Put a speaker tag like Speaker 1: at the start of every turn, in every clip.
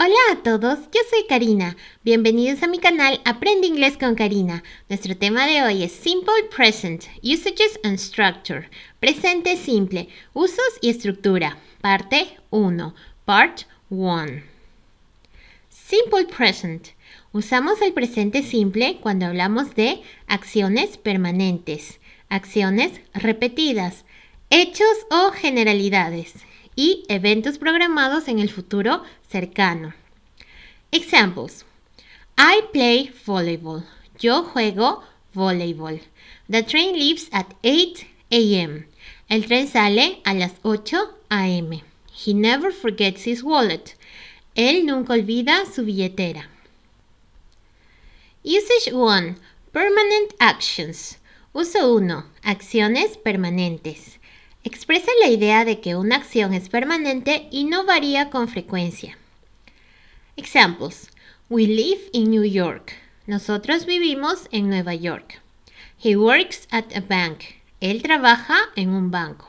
Speaker 1: Hola a todos, yo soy Karina. Bienvenidos a mi canal Aprende Inglés con Karina. Nuestro tema de hoy es Simple Present, Usages and Structure. Presente simple, usos y estructura. Parte 1. Part 1. Simple Present. Usamos el presente simple cuando hablamos de acciones permanentes, acciones repetidas, hechos o generalidades y eventos programados en el futuro cercano. Examples. I play volleyball. Yo juego voleibol. The train leaves at 8 a.m. El tren sale a las 8 a.m. He never forgets his wallet. Él nunca olvida su billetera. Usage 1. Permanent actions. Uso 1. Acciones permanentes expresa la idea de que una acción es permanente y no varía con frecuencia. Examples. We live in New York. Nosotros vivimos en Nueva York. He works at a bank. Él trabaja en un banco.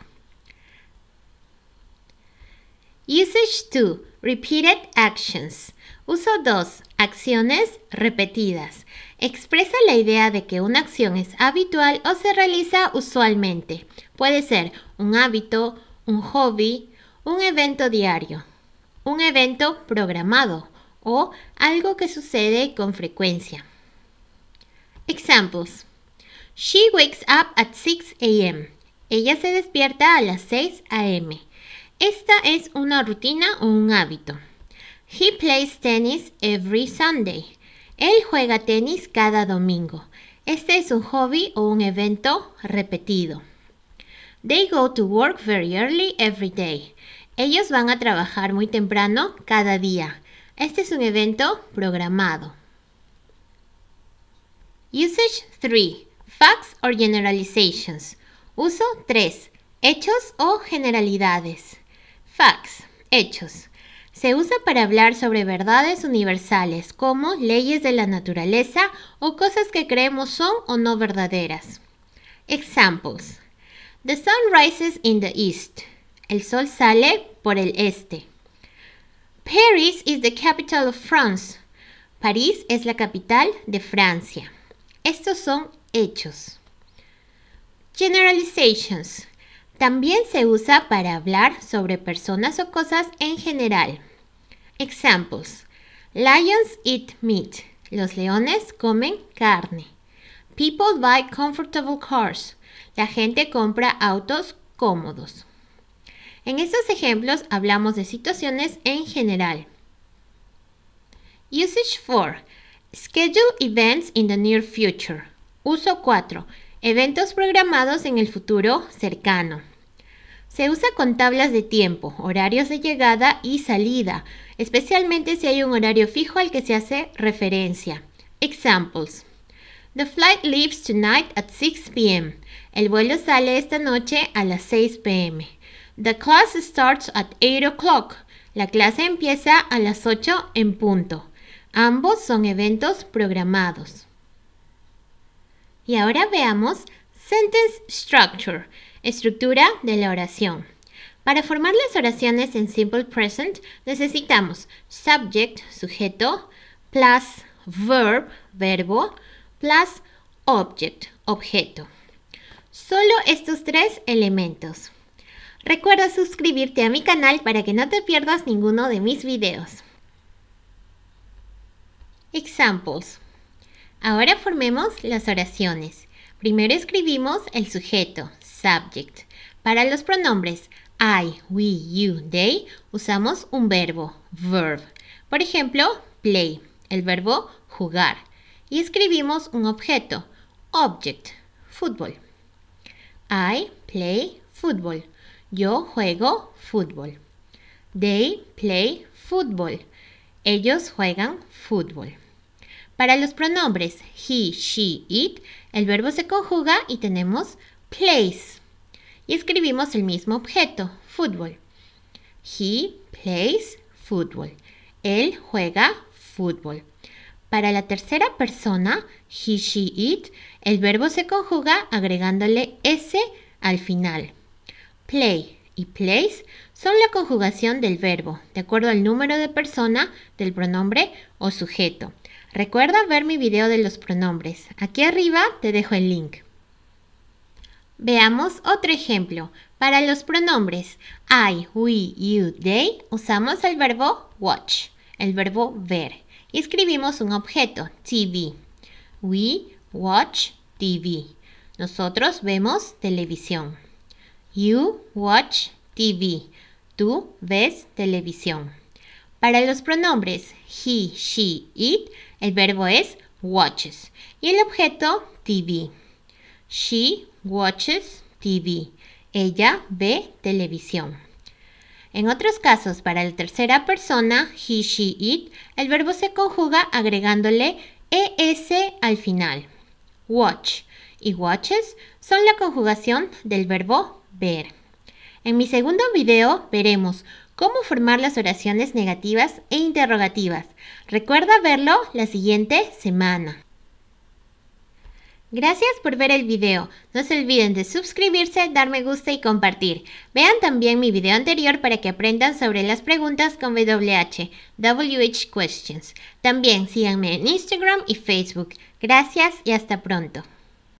Speaker 1: Usage 2. Repeated actions. Uso dos. Acciones repetidas. Expresa la idea de que una acción es habitual o se realiza usualmente. Puede ser un hábito, un hobby, un evento diario, un evento programado o algo que sucede con frecuencia. Examples. She wakes up at 6 a.m. Ella se despierta a las 6 a.m. Esta es una rutina o un hábito. He plays tennis every Sunday. Él juega tenis cada domingo. Este es un hobby o un evento repetido. They go to work very early every day. Ellos van a trabajar muy temprano cada día. Este es un evento programado. Usage 3. Facts or generalizations. Uso 3. Hechos o generalidades. Facts. Hechos. Se usa para hablar sobre verdades universales como leyes de la naturaleza o cosas que creemos son o no verdaderas. Examples. The sun rises in the east. El sol sale por el este. Paris is the capital of France. París es la capital de Francia. Estos son hechos. Generalizations. También se usa para hablar sobre personas o cosas en general. Examples. Lions eat meat. Los leones comen carne. People buy comfortable cars. La gente compra autos cómodos. En estos ejemplos hablamos de situaciones en general. Usage 4. Schedule events in the near future. Uso 4. Eventos programados en el futuro cercano. Se usa con tablas de tiempo, horarios de llegada y salida, especialmente si hay un horario fijo al que se hace referencia. Examples. The flight leaves tonight at 6 p.m. El vuelo sale esta noche a las 6 p.m. The class starts at 8 o'clock. La clase empieza a las 8 en punto. Ambos son eventos programados. Y ahora veamos Sentence Structure, estructura de la oración. Para formar las oraciones en simple present necesitamos subject, sujeto, plus verb, verbo, plus object, objeto. Solo estos tres elementos. Recuerda suscribirte a mi canal para que no te pierdas ninguno de mis videos. Examples. Ahora formemos las oraciones. Primero escribimos el sujeto, subject. Para los pronombres I, we, you, they, usamos un verbo, verb. Por ejemplo, play, el verbo jugar. Y escribimos un objeto, object, fútbol. I play fútbol. Yo juego fútbol. They play fútbol. Ellos juegan fútbol. Para los pronombres he, she, it, el verbo se conjuga y tenemos place. Y escribimos el mismo objeto, fútbol. He plays fútbol. Él juega fútbol. Para la tercera persona, he, she, it, el verbo se conjuga agregándole s al final. Play y plays son la conjugación del verbo, de acuerdo al número de persona del pronombre o sujeto. Recuerda ver mi video de los pronombres. Aquí arriba te dejo el link. Veamos otro ejemplo. Para los pronombres I, we, you, they usamos el verbo watch, el verbo ver, y escribimos un objeto, TV. We watch TV. Nosotros vemos televisión. You watch TV. Tú ves televisión. Para los pronombres he, she, it, el verbo es watches y el objeto TV. She watches TV. Ella ve televisión. En otros casos, para la tercera persona, he, she, it, el verbo se conjuga agregándole es al final. Watch y watches son la conjugación del verbo ver. En mi segundo video veremos cómo formar las oraciones negativas e interrogativas. Recuerda verlo la siguiente semana. Gracias por ver el video. No se olviden de suscribirse, dar me gusta y compartir. Vean también mi video anterior para que aprendan sobre las preguntas con WH, WH Questions. También síganme en Instagram y Facebook. Gracias y hasta pronto.